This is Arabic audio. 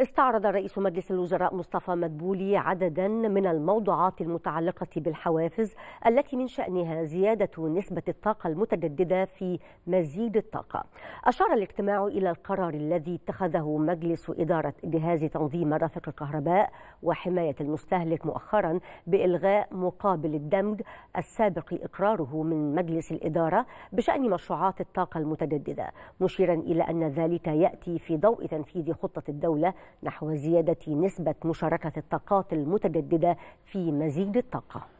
استعرض رئيس مجلس الوزراء مصطفى مدبولي عددا من الموضوعات المتعلقة بالحوافز التي من شأنها زيادة نسبة الطاقة المتجددة في مزيد الطاقة أشار الاجتماع إلى القرار الذي اتخذه مجلس إدارة جهاز تنظيم مرافق الكهرباء وحماية المستهلك مؤخرا بإلغاء مقابل الدمج السابق إقراره من مجلس الإدارة بشأن مشروعات الطاقة المتجددة مشيرا إلى أن ذلك يأتي في ضوء تنفيذ خطة الدولة نحو زيادة نسبة مشاركة الطاقات المتجددة في مزيد الطاقة